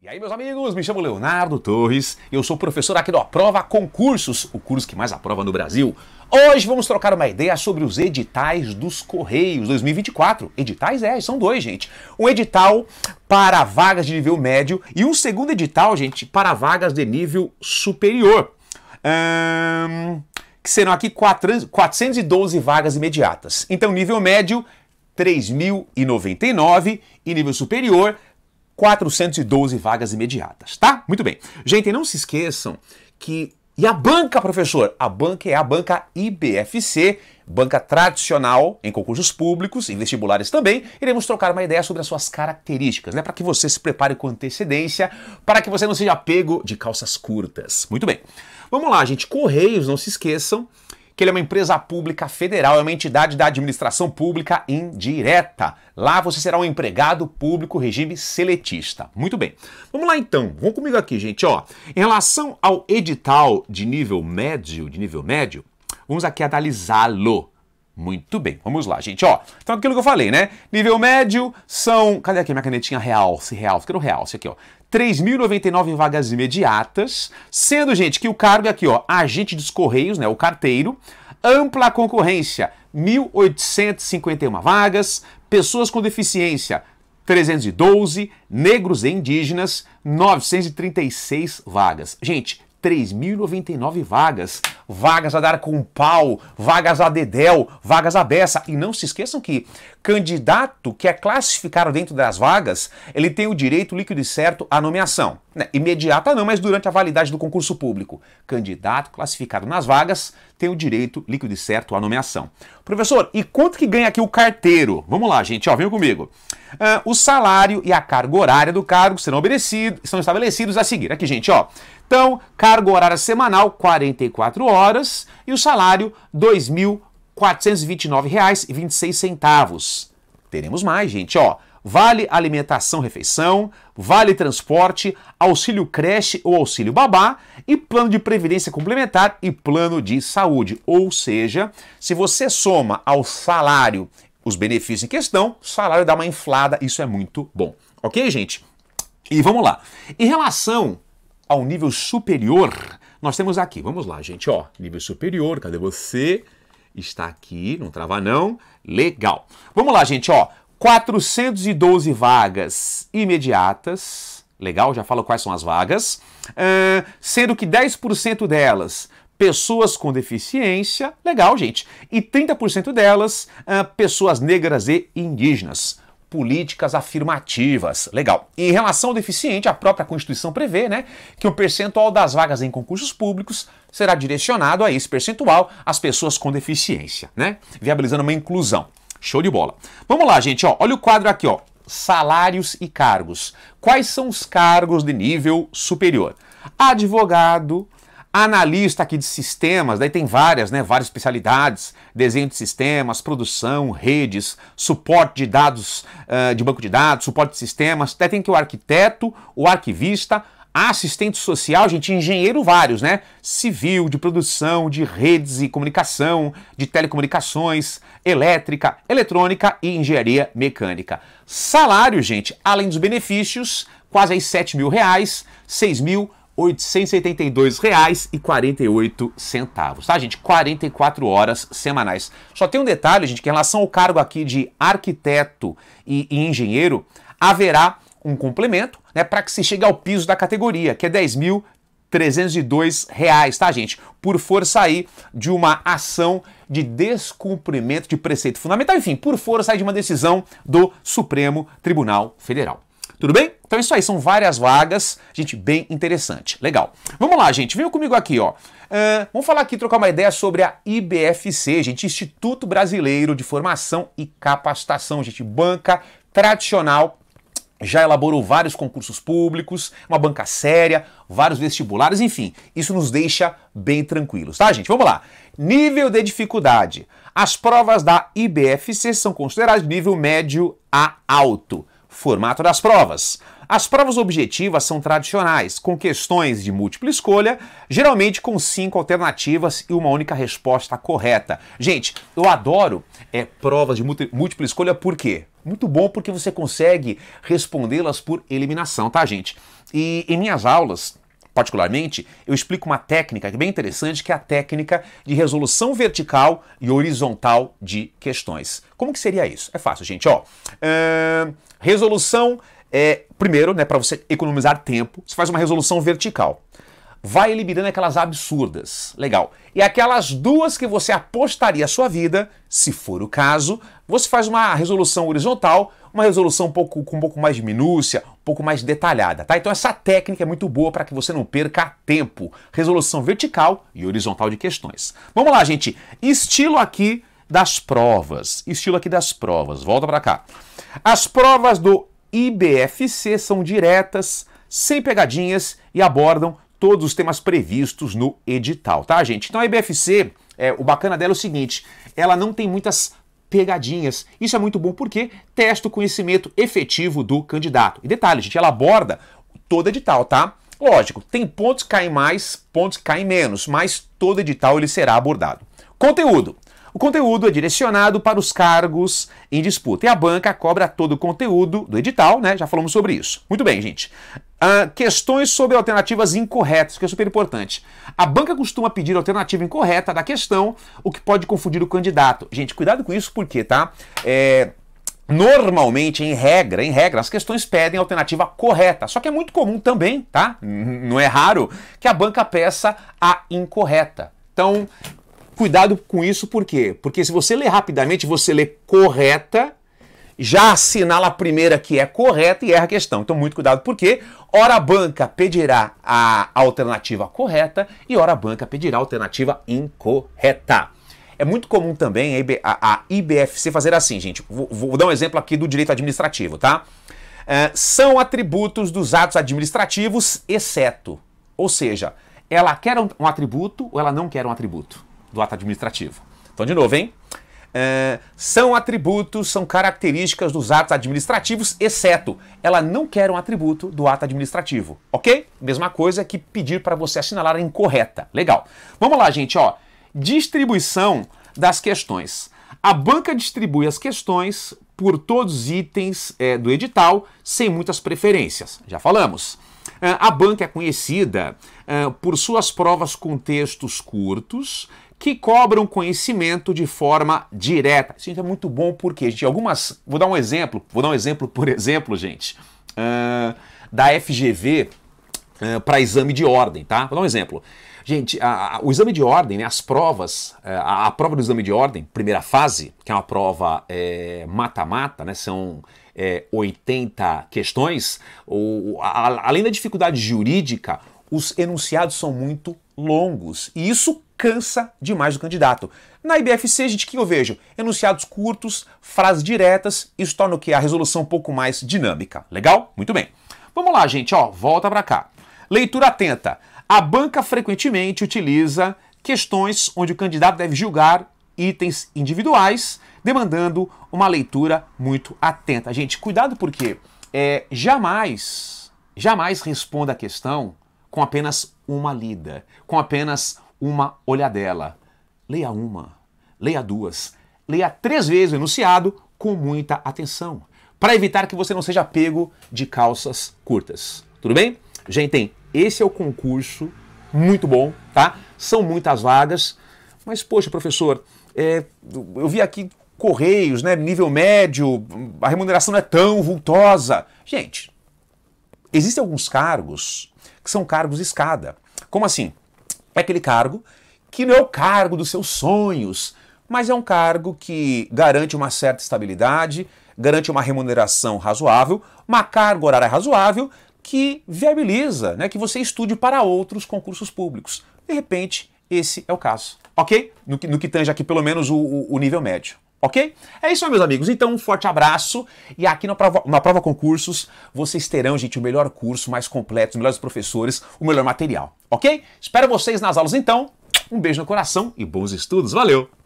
E aí, meus amigos, me chamo Leonardo Torres, eu sou professor aqui do Aprova Concursos, o curso que mais aprova no Brasil. Hoje vamos trocar uma ideia sobre os editais dos Correios 2024. Editais é, são dois, gente. Um edital para vagas de nível médio e um segundo edital, gente, para vagas de nível superior. que serão aqui 412 vagas imediatas. Então, nível médio, 3.099 e nível superior, 412 vagas imediatas, tá? Muito bem. Gente, não se esqueçam que. E a banca, professor? A banca é a banca IBFC, banca tradicional em concursos públicos e vestibulares também. Iremos trocar uma ideia sobre as suas características, né? Para que você se prepare com antecedência, para que você não seja pego de calças curtas. Muito bem. Vamos lá, gente. Correios, não se esqueçam que ele é uma empresa pública federal, é uma entidade da administração pública indireta. Lá você será um empregado público regime seletista. Muito bem. Vamos lá então. Vamos comigo aqui, gente, ó. Em relação ao edital de nível médio, de nível médio, vamos aqui analisá-lo. Muito bem, vamos lá, gente. Ó, então aquilo que eu falei, né? Nível médio são. Cadê aqui minha canetinha realce? Realce, quero realce aqui, ó. 3.099 vagas imediatas, sendo, gente, que o cargo é aqui, ó, agente dos correios, né, o carteiro, ampla concorrência, 1.851 vagas, pessoas com deficiência, 312, negros e indígenas, 936 vagas. Gente, 3.099 vagas vagas a dar com pau, vagas a dedéu, vagas a beça. E não se esqueçam que candidato que é classificado dentro das vagas, ele tem o direito líquido e certo à nomeação. Né? Imediata não, mas durante a validade do concurso público. Candidato classificado nas vagas tem o direito líquido e certo à nomeação. Professor, e quanto que ganha aqui o carteiro? Vamos lá, gente, ó, vem comigo. Uh, o salário e a carga horária do cargo serão obedecidos, são estabelecidos a seguir. Aqui, gente, ó. Então, carga horária semanal, 44 horas horas e o salário R$ 2.429,26. Teremos mais, gente, ó. Vale alimentação, refeição, vale transporte, auxílio creche ou auxílio babá e plano de previdência complementar e plano de saúde. Ou seja, se você soma ao salário os benefícios em questão, o salário dá uma inflada, isso é muito bom. Ok, gente? E vamos lá. Em relação ao nível superior, nós temos aqui, vamos lá, gente, ó, nível superior, cadê você? Está aqui, não trava não. Legal. Vamos lá, gente, ó, 412 vagas imediatas. Legal, já falo quais são as vagas. Uh, sendo que 10% delas pessoas com deficiência, legal, gente, e 30% delas, uh, pessoas negras e indígenas políticas afirmativas. Legal. Em relação ao deficiente, a própria Constituição prevê né, que o percentual das vagas em concursos públicos será direcionado a esse percentual, às pessoas com deficiência, né? Viabilizando uma inclusão. Show de bola. Vamos lá, gente. Ó, olha o quadro aqui, ó. Salários e cargos. Quais são os cargos de nível superior? Advogado, analista aqui de sistemas, daí tem várias, né, várias especialidades, desenho de sistemas, produção, redes, suporte de dados, uh, de banco de dados, suporte de sistemas, até tem que o arquiteto, o arquivista, assistente social, gente, engenheiro vários, né? Civil, de produção, de redes e comunicação, de telecomunicações, elétrica, eletrônica e engenharia mecânica. Salário, gente, além dos benefícios, quase aí 7 mil reais, 6 mil R$ 882,48, tá, gente? 44 horas semanais. Só tem um detalhe, gente, que em relação ao cargo aqui de arquiteto e, e engenheiro, haverá um complemento, né, para que se chegue ao piso da categoria, que é R$ mil reais, tá, gente? Por força aí de uma ação de descumprimento de preceito fundamental, enfim, por força aí de uma decisão do Supremo Tribunal Federal. Tudo bem? Então é isso aí, são várias vagas, gente, bem interessante. Legal. Vamos lá, gente, venham comigo aqui, ó. Uh, vamos falar aqui, trocar uma ideia sobre a IBFC, gente, Instituto Brasileiro de Formação e Capacitação, gente, banca tradicional já elaborou vários concursos públicos, uma banca séria, vários vestibulares, enfim, isso nos deixa bem tranquilos, tá, gente? Vamos lá. Nível de dificuldade. As provas da IBFC são consideradas nível médio a alto. Formato das provas. As provas objetivas são tradicionais, com questões de múltipla escolha, geralmente com cinco alternativas e uma única resposta correta. Gente, eu adoro é, provas de múltipla escolha por quê? Muito bom porque você consegue respondê-las por eliminação, tá, gente? E em minhas aulas, particularmente, eu explico uma técnica bem interessante, que é a técnica de resolução vertical e horizontal de questões. Como que seria isso? É fácil, gente. Ó, uh, resolução é, primeiro, né, para você economizar tempo, você faz uma resolução vertical. Vai eliminando aquelas absurdas. Legal. E aquelas duas que você apostaria a sua vida, se for o caso, você faz uma resolução horizontal, uma resolução um pouco, com um pouco mais de minúcia, pouco mais detalhada, tá? Então essa técnica é muito boa para que você não perca tempo. Resolução vertical e horizontal de questões. Vamos lá, gente. Estilo aqui das provas. Estilo aqui das provas. Volta para cá. As provas do IBFC são diretas, sem pegadinhas e abordam todos os temas previstos no edital, tá, gente? Então a IBFC, é, o bacana dela é o seguinte, ela não tem muitas pegadinhas. Isso é muito bom porque testa o conhecimento efetivo do candidato. E detalhe, gente, ela aborda toda edital, tá? Lógico, tem pontos que caem mais, pontos que caem menos, mas todo edital ele será abordado. Conteúdo. O conteúdo é direcionado para os cargos em disputa e a banca cobra todo o conteúdo do edital, né? Já falamos sobre isso. Muito bem, gente. Uh, questões sobre alternativas incorretas, que é super importante. A banca costuma pedir alternativa incorreta da questão, o que pode confundir o candidato. Gente, cuidado com isso, porque, tá? É. Normalmente, em regra, em regra, as questões pedem alternativa correta. Só que é muito comum também, tá? Não é raro que a banca peça a incorreta. Então, cuidado com isso, por quê? Porque se você ler rapidamente, você lê correta, já assinala a primeira que é correta e erra a questão. Então, muito cuidado, porque ora a banca pedirá a alternativa correta e ora a banca pedirá a alternativa incorreta. É muito comum também a, IBFC fazer assim, gente. Vou, vou dar um exemplo aqui do direito administrativo, tá? É, são atributos dos atos administrativos, exceto. Ou seja, ela quer um atributo ou ela não quer um atributo do ato administrativo. Então, de novo, hein? É, são atributos, são características dos atos administrativos, exceto ela não quer um atributo do ato administrativo, ok? Mesma coisa que pedir para você assinalar a incorreta. Legal. Vamos lá, gente, ó. Distribuição das questões. A banca distribui as questões por todos os itens é, do edital, sem muitas preferências. Já falamos. É, a banca é conhecida é, por suas provas com textos curtos que cobram conhecimento de forma direta. Isso é muito bom porque, gente, algumas. Vou dar um exemplo, vou dar um exemplo, por exemplo, gente, uh, da FGV uh, para exame de ordem, tá? Vou dar um exemplo. Gente, a, a, o exame de ordem, né, as provas, a, a, prova do exame de ordem, primeira fase, que é uma prova mata-mata, é, né, são é, 80 questões, o, além da dificuldade jurídica, os enunciados são muito longos. E isso cansa demais o candidato. Na IBFC, gente, o que eu vejo? Enunciados curtos, frases diretas, isso torna o que? A resolução um pouco mais dinâmica. Legal? Muito bem. Vamos lá, gente, ó, volta para cá. Leitura atenta. A banca frequentemente utiliza questões onde o candidato deve julgar itens individuais, demandando uma leitura muito atenta. Gente, cuidado porque é, jamais, jamais responda a questão com apenas uma lida, com apenas uma olhadela. Leia uma, leia duas, leia três vezes o enunciado com muita atenção, para evitar que você não seja pego de calças curtas. Tudo bem? Gente, esse é o concurso muito bom, tá? São muitas vagas, mas poxa, professor, é, eu vi aqui correios, né? Nível médio, a remuneração não é tão vultosa. Gente, existem alguns cargos que são cargos de escada. Como assim? É aquele cargo que não é o cargo dos seus sonhos, mas é um cargo que garante uma certa estabilidade, garante uma remuneração razoável, uma carga horária razoável que viabiliza né, que você estude para outros concursos públicos. De repente, esse é o caso, ok? No que, no que tange aqui pelo menos o, o, o nível médio. Ok? É isso aí, meus amigos. Então, um forte abraço. E aqui na prova, na prova Concursos, vocês terão, gente, o melhor curso, mais completo, os melhores professores, o melhor material. Ok? Espero vocês nas aulas então. Um beijo no coração e bons estudos. Valeu!